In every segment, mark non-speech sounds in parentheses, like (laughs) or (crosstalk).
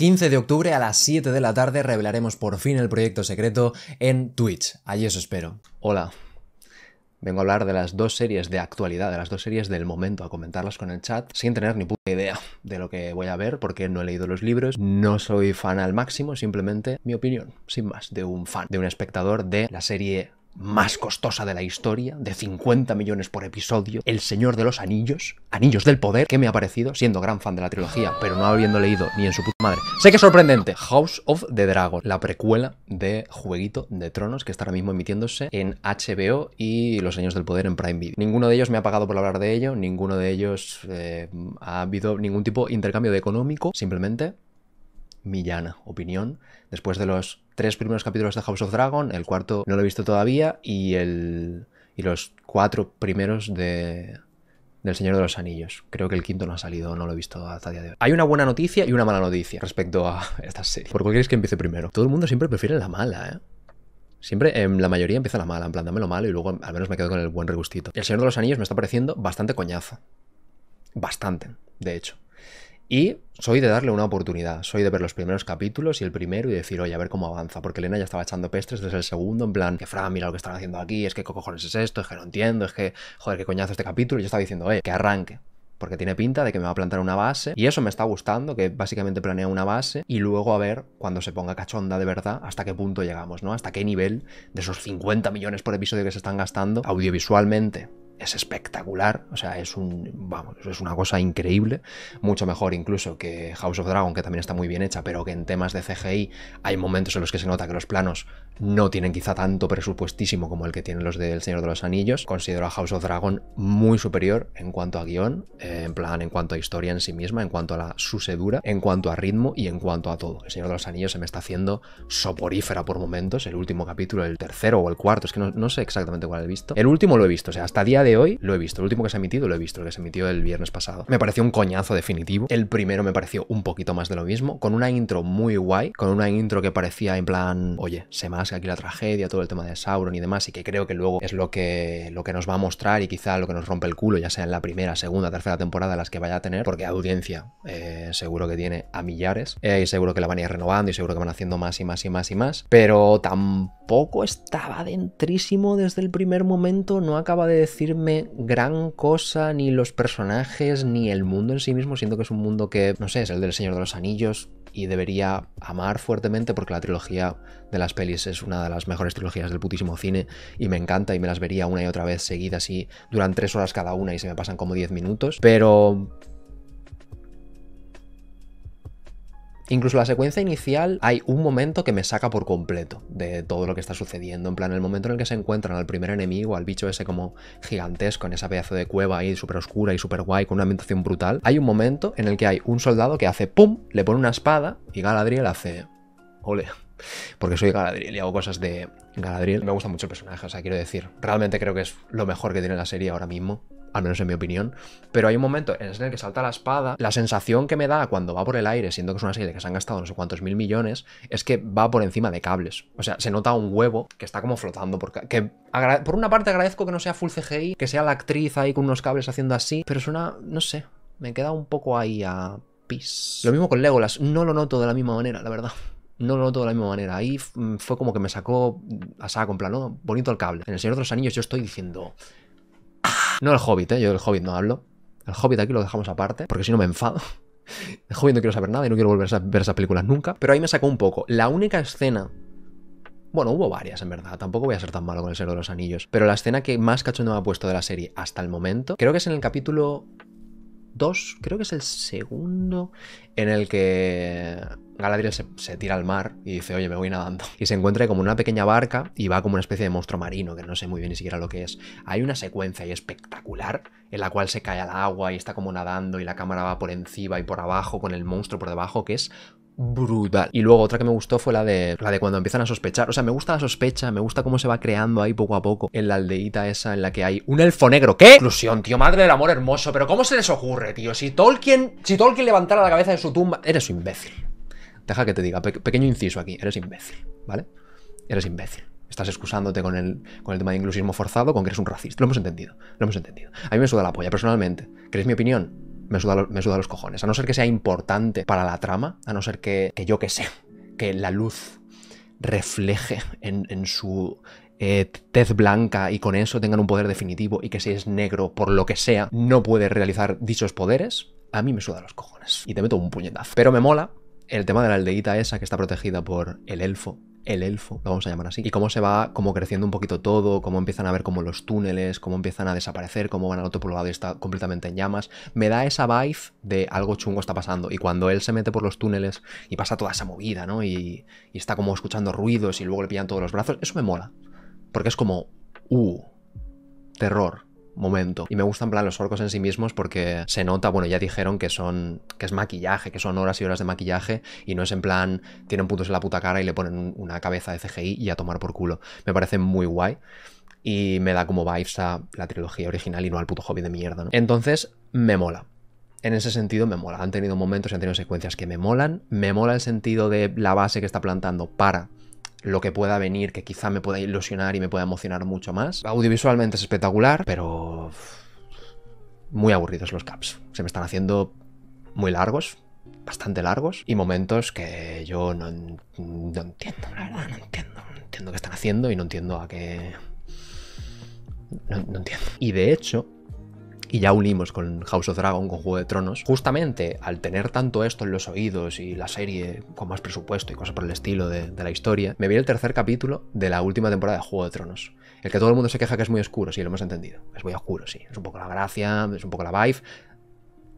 15 de octubre a las 7 de la tarde revelaremos por fin el proyecto secreto en Twitch. Allí os espero. Hola. Vengo a hablar de las dos series de actualidad, de las dos series del momento, a comentarlas con el chat, sin tener ni puta idea de lo que voy a ver, porque no he leído los libros, no soy fan al máximo, simplemente mi opinión, sin más, de un fan, de un espectador de la serie más costosa de la historia, de 50 millones por episodio, El Señor de los Anillos, Anillos del Poder, que me ha parecido, siendo gran fan de la trilogía, pero no habiendo leído ni en su puta madre. Sé que sorprendente, House of the Dragon, la precuela de Jueguito de Tronos, que está ahora mismo emitiéndose en HBO y Los Señores del Poder en Prime Video. Ninguno de ellos me ha pagado por hablar de ello, ninguno de ellos eh, ha habido ningún tipo de intercambio de económico, simplemente mi llana opinión. Después de los tres primeros capítulos de House of Dragon, el cuarto no lo he visto todavía y, el, y los cuatro primeros de, del Señor de los Anillos. Creo que el quinto no ha salido, no lo he visto hasta día de hoy. Hay una buena noticia y una mala noticia respecto a (laughs) esta serie. ¿Por qué quieres que empiece primero? Todo el mundo siempre prefiere la mala, ¿eh? Siempre, en em, la mayoría empieza la mala, en plan, lo malo y luego al menos me quedo con el buen regustito. El Señor de los Anillos me está pareciendo bastante coñazo. Bastante, de hecho. Y soy de darle una oportunidad, soy de ver los primeros capítulos y el primero y decir, oye, a ver cómo avanza, porque Elena ya estaba echando pestres desde el segundo, en plan, que Fran, mira lo que están haciendo aquí, es que qué cojones es esto, es que no entiendo, es que, joder, qué coñazo este capítulo, y yo estaba diciendo, eh, que arranque, porque tiene pinta de que me va a plantar una base y eso me está gustando, que básicamente planea una base y luego a ver cuando se ponga cachonda de verdad hasta qué punto llegamos, ¿no? Hasta qué nivel de esos 50 millones por episodio que se están gastando audiovisualmente es espectacular, o sea, es, un, vamos, es una cosa increíble, mucho mejor incluso que House of Dragon, que también está muy bien hecha, pero que en temas de CGI hay momentos en los que se nota que los planos no tienen quizá tanto presupuestísimo como el que tienen los del Señor de los Anillos. Considero a House of Dragon muy superior en cuanto a guión, eh, en plan, en cuanto a historia en sí misma, en cuanto a la sucedura, en cuanto a ritmo y en cuanto a todo. El Señor de los Anillos se me está haciendo soporífera por momentos. El último capítulo, el tercero o el cuarto, es que no, sé exactamente cuál he visto. El último lo he visto, o sea, hasta día de hoy lo he visto. El último que se ha emitido lo he visto, el que se emitió el viernes pasado. Me pareció un coñazo definitivo. El primero me pareció un poquito más de lo mismo, con una intro muy guay, con una intro que parecía en plan, oye, se más aquí la tragedia, todo el tema de Sauron y demás, y que creo que luego es lo que, lo que nos va a mostrar y quizá lo que nos rompe el culo, ya sea en la primera, segunda, tercera temporada, las que vaya a tener, porque audiencia eh, seguro que tiene a millares, eh, y seguro que la van a ir renovando y seguro que van haciendo más y más y más y más, pero tampoco estaba dentrísimo desde el primer momento, no acaba de decirme gran cosa, ni los personajes, ni el mundo en sí mismo, siento que es un mundo que, no sé, es el del Señor de los Anillos, y debería amar fuertemente porque la trilogía de las pelis es una de las mejores trilogías del putísimo cine y me encanta y me las vería una y otra vez seguidas y duran tres horas cada una y se me pasan como diez minutos. Pero Incluso la secuencia inicial hay un momento que me saca por completo de todo lo que está sucediendo. En plan, el momento en el que se encuentran al primer enemigo, al bicho ese como gigantesco en esa pedazo de cueva ahí súper oscura y súper guay con una ambientación brutal. Hay un momento en el que hay un soldado que hace pum, le pone una espada y Galadriel hace... Ole. (laughs) Porque soy Galadriel y hago cosas de Galadriel. Me gusta mucho el personaje, o sea, quiero decir, realmente creo que es lo mejor que tiene la serie ahora mismo al menos en mi opinión, pero hay un momento en el que salta la espada, la sensación que me da cuando va por el aire, siendo que es una serie que se han gastado no sé cuántos mil millones, es que va por encima de cables. O sea, se nota un huevo que está como flotando, por que por una parte agradezco que no sea full CGI, que sea la actriz ahí con unos cables haciendo así, pero suena no sé, me queda un poco ahí a pis. Lo mismo con Legolas, no lo noto de la misma manera, la verdad no lo noto de la misma manera. Ahí mm, fue como que me sacó a saco, en plan, bonito el cable. En El Señor de los Anillos yo estoy diciendo, no el Hobbit, ¿eh? yo el Hobbit no hablo. El Hobbit aquí lo dejamos aparte, porque si no me enfado. (laughs) El Hobbit no quiero saber nada y no quiero volver a ver esas películas nunca. Pero ahí me sacó un poco. La única escena bueno, hubo varias en verdad, tampoco voy a ser tan malo con el Señor de los Anillos, pero la escena que más cachondo me ha puesto de la serie hasta el momento, creo que es en el capítulo Dos, creo que es el segundo, en el que Galadriel se, tira al mar y dice, oye, me voy nadando. Y se encuentra como una pequeña barca y va como una especie de monstruo marino, que no sé muy bien ni siquiera lo que es. Hay una secuencia y espectacular en la cual se cae al agua y está como nadando y la cámara va por encima y por abajo con el monstruo por debajo, que es brutal. Y luego otra que me gustó fue la de, la de cuando empiezan a sospechar. O sea, me gusta la sospecha, me gusta cómo se va creando ahí poco a poco en la aldeita esa en la que hay un elfo negro. ¿Qué? Inclusión, tío, madre del amor hermoso. Pero ¿cómo se les ocurre, tío? Si Tolkien, si Tolkien levantara la cabeza de su tumba, eres un imbécil. Deja que te diga, pequeño inciso aquí, eres imbécil, ¿vale? Eres imbécil. Estás excusándote con el, con el tema de inclusismo forzado, con que eres un racista. Lo hemos entendido, lo hemos entendido. A mí me suda la polla, personalmente. ¿Crees mi opinión? me suda, los cojones. A no ser que sea importante para la trama, a no ser que, yo que sé, que la luz refleje en, su eh, tez blanca y con eso tengan un poder definitivo y que si es negro por lo que sea no puede realizar dichos poderes, a mí me suda los cojones y te meto un puñetazo. Pero me mola el tema de la aldeita esa que está protegida por el elfo el elfo, vamos a llamar así, y cómo se va como creciendo un poquito todo, cómo empiezan a ver como los túneles, cómo empiezan a desaparecer, cómo van al otro poblado y está completamente en llamas, me da esa vibe de algo chungo está pasando, y cuando él se mete por los túneles y pasa toda esa movida, ¿no? Y, y está como escuchando ruidos y luego le pillan todos los brazos, eso me mola, porque es como, uh, terror, momento. Y me gustan, plan, los orcos en sí mismos porque se nota, bueno, ya dijeron que son, que es maquillaje, que son horas y horas de maquillaje y no es en plan, tienen puntos en la puta cara y le ponen una cabeza de CGI y a tomar por culo. Me parece muy guay y me da como vibes a la trilogía original y no al puto hobby de mierda, Entonces, me mola. En ese sentido me mola. Han tenido momentos y han tenido secuencias que me molan. Me mola el sentido de la base que está plantando para lo que pueda venir, que quizá me pueda ilusionar y me pueda emocionar mucho más. Audiovisualmente es espectacular, pero muy aburridos los caps. Se me están haciendo muy largos, bastante largos, y momentos que yo no, no entiendo, la verdad, no entiendo, no entiendo qué están haciendo y no entiendo a qué... no entiendo. Y de hecho, y ya unimos con House of Dragon, con Juego de Tronos. Justamente al tener tanto esto en los oídos y la serie con más presupuesto y cosas por el estilo de, la historia, me vi el tercer capítulo de la última temporada de Juego de Tronos. El que todo el mundo se queja que es muy oscuro, sí, lo hemos entendido. Es muy oscuro, sí. Es un poco la gracia, es un poco la vibe.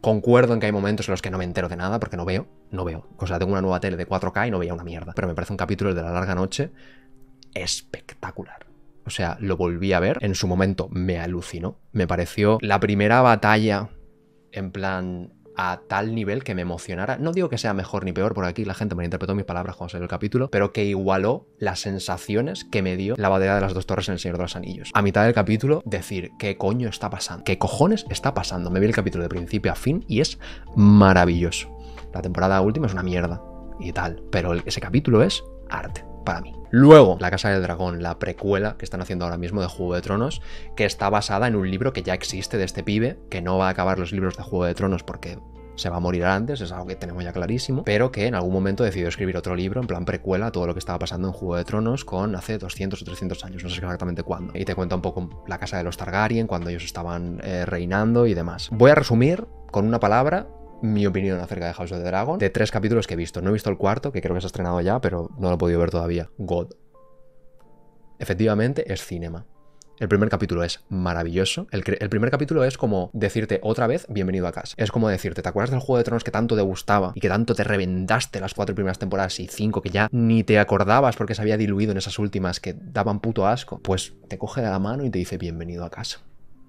Concuerdo en que hay momentos en los que no me entero de nada porque no veo, no veo. O sea, tengo una nueva tele de 4K y no veía una mierda. Pero me parece un capítulo de la larga noche espectacular o sea, lo volví a ver, en su momento me alucinó, me pareció la primera batalla en plan a tal nivel que me emocionara. No digo que sea mejor ni peor, por aquí la gente me interpretó mis palabras cuando salió el capítulo, pero que igualó las sensaciones que me dio la batalla de las dos torres en El Señor de los Anillos. A mitad del capítulo, decir, ¿qué coño está pasando? ¿Qué cojones está pasando? Me vi el capítulo de principio a fin y es maravilloso. La temporada última es una mierda y tal, pero ese capítulo es arte para mí. Luego, La Casa del Dragón, la precuela que están haciendo ahora mismo de Juego de Tronos, que está basada en un libro que ya existe de este pibe, que no va a acabar los libros de Juego de Tronos porque se va a morir antes, es algo que tenemos ya clarísimo, pero que en algún momento decidió escribir otro libro en plan precuela todo lo que estaba pasando en Juego de Tronos con hace 200 o 300 años, no sé exactamente cuándo. Y te cuenta un poco la casa de los Targaryen, cuando ellos estaban eh, reinando y demás. Voy a resumir con una palabra mi opinión acerca de House of the Dragon, de tres capítulos que he visto. No he visto el cuarto, que creo que se ha estrenado ya, pero no lo he podido ver todavía. God. Efectivamente, es cinema. El primer capítulo es maravilloso. El, primer capítulo es como decirte otra vez, bienvenido a casa. Es como decirte, ¿te acuerdas del Juego de Tronos que tanto te gustaba y que tanto te revendaste las cuatro primeras temporadas y cinco que ya ni te acordabas porque se había diluido en esas últimas que daban puto asco? Pues te coge de la mano y te dice, bienvenido a casa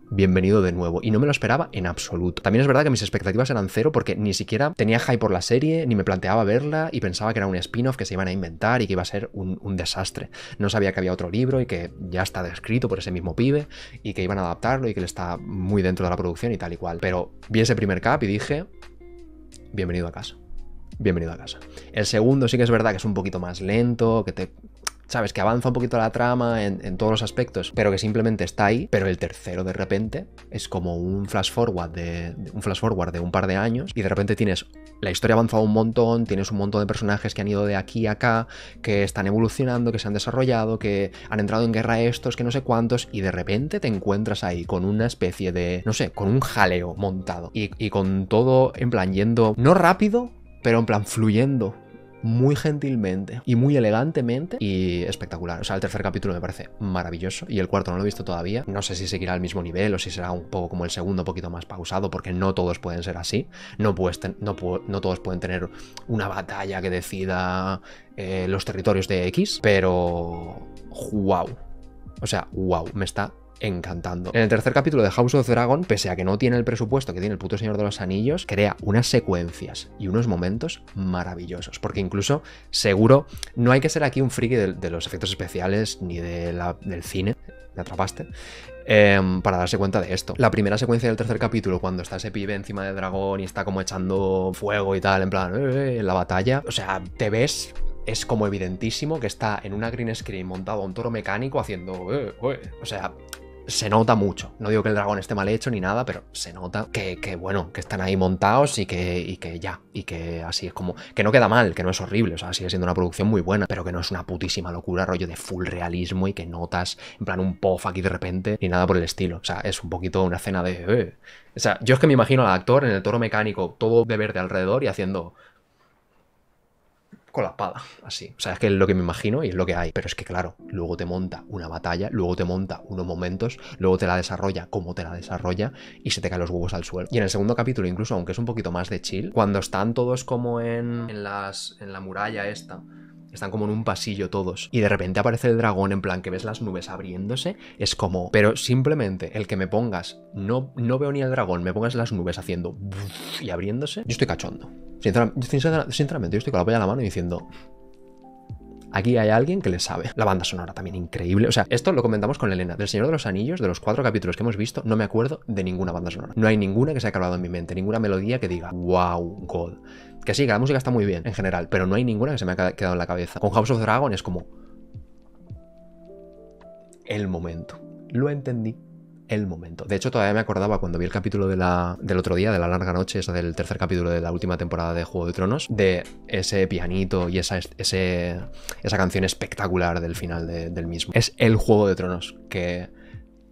bienvenido de nuevo. Y no me lo esperaba en absoluto. También es verdad que mis expectativas eran cero porque ni siquiera tenía hype por la serie, ni me planteaba verla y pensaba que era un spin-off que se iban a inventar y que iba a ser un, desastre. No sabía que había otro libro y que ya está descrito por ese mismo pibe y que iban a adaptarlo y que él está muy dentro de la producción y tal y cual. Pero vi ese primer cap y dije, bienvenido a casa bienvenido a casa. El segundo sí que es verdad que es un poquito más lento, que te sabes, que avanza un poquito la trama en, todos los aspectos, pero que simplemente está ahí, pero el tercero de repente es como un flash forward de, un flash forward de un par de años y de repente tienes la historia avanzado un montón, tienes un montón de personajes que han ido de aquí a acá, que están evolucionando, que se han desarrollado, que han entrado en guerra estos, que no sé cuántos, y de repente te encuentras ahí con una especie de, no sé, con un jaleo montado y, y con todo en plan yendo, no rápido, pero en plan fluyendo muy gentilmente y muy elegantemente y espectacular. O sea, el tercer capítulo me parece maravilloso y el cuarto no lo he visto todavía. No sé si seguirá al mismo nivel o si será un poco como el segundo, un poquito más pausado, porque no todos pueden ser así. No, no, todos pueden tener una batalla que decida eh, los territorios de X, pero wow. O sea, wow, me está encantando. En el tercer capítulo de House of Dragon, pese a que no tiene el presupuesto que tiene el puto Señor de los Anillos, crea unas secuencias y unos momentos maravillosos. Porque incluso, seguro, no hay que ser aquí un friki de, los efectos especiales ni de del cine. Me atrapaste. Em, para darse cuenta de esto. La primera secuencia del tercer capítulo, cuando está ese pibe encima de dragón y está como echando fuego y tal, en plan, eh, eh, eh la batalla. O sea, te ves es como evidentísimo que está en una green screen montado a un toro mecánico haciendo... Eh, o sea, se nota mucho. No digo que el dragón esté mal hecho ni nada, pero se nota que, que bueno, que están ahí montados y que, que ya, y que así es como, que no queda mal, que no es horrible, o sea, sigue siendo una producción muy buena, pero que no es una putísima locura, rollo de full realismo y que notas en plan un pof aquí de repente, ni nada por el estilo. O sea, es un poquito una escena de... Eh. O sea, yo es que me imagino al actor en el toro mecánico, todo de verde alrededor y haciendo con la así. O sea, es que es lo que me imagino y es lo que hay. Pero es que, claro, luego te monta una batalla, luego te monta unos momentos, luego te la desarrolla como te la desarrolla y se te caen los huevos al suelo. Y en el segundo capítulo, incluso, aunque es un poquito más de chill, cuando están todos como en, en, las, en la muralla esta, están como en un pasillo todos. Y de repente aparece el dragón, en plan que ves las nubes abriéndose. Es como, pero simplemente el que me pongas, no, no veo ni el dragón, me pongas las nubes haciendo y abriéndose, yo estoy cachondo. Sinceramente, yo estoy con la polla en la mano y diciendo, Aquí hay alguien que le sabe. La banda sonora también increíble. O sea, esto lo comentamos con Elena. Del Señor de los Anillos, de los cuatro capítulos que hemos visto, no me acuerdo de ninguna banda sonora. No hay ninguna que se haya grabado en mi mente, ninguna melodía que diga, wow, God. Que sí, que la música está muy bien en general, pero no hay ninguna que se me haya quedado en la cabeza. Con House of Dragon es como... El momento. Lo entendí el momento. De hecho, todavía me acordaba cuando vi el capítulo del otro día, de la larga noche, esa del tercer capítulo de la última temporada de Juego de Tronos, de ese pianito y esa, esa canción espectacular del final del mismo. Es el Juego de Tronos que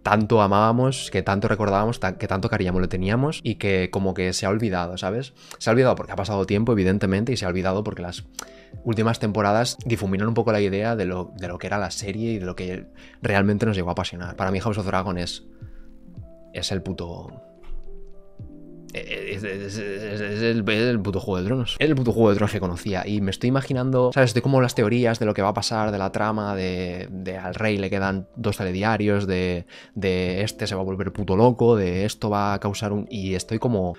tanto amábamos, que tanto recordábamos, que tanto cariño lo teníamos y que como que se ha olvidado, ¿sabes? Se ha olvidado porque ha pasado tiempo, evidentemente, y se ha olvidado porque las últimas temporadas difuminan un poco la idea de lo, de lo que era la serie y de lo que realmente nos llegó a apasionar. Para mí House of Dragon es, es el puto... Es, el, puto juego de drones. Es el puto juego de drones que conocía. Y me estoy imaginando, ¿sabes? De como las teorías de lo que va a pasar, de la trama, de, de al rey le quedan dos telediarios, de, de, este se va a volver puto loco, de esto va a causar un. Y estoy como.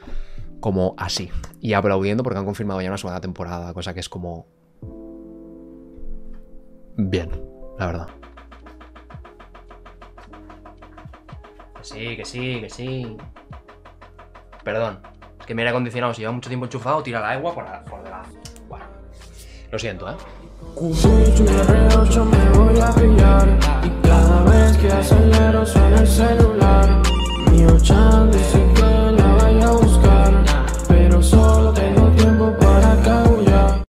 Como así. Y aplaudiendo porque han confirmado ya una segunda temporada, cosa que es como bien, la verdad. Que sí, que sí, que sí. Perdón. Es que mi aire acondicionado, si lleva mucho tiempo enchufado, tira la agua por, la, por la... Bueno. Lo siento, ¿eh? R8 me voy a pillar Y cada vez que acelero suena el celular Mi chan dice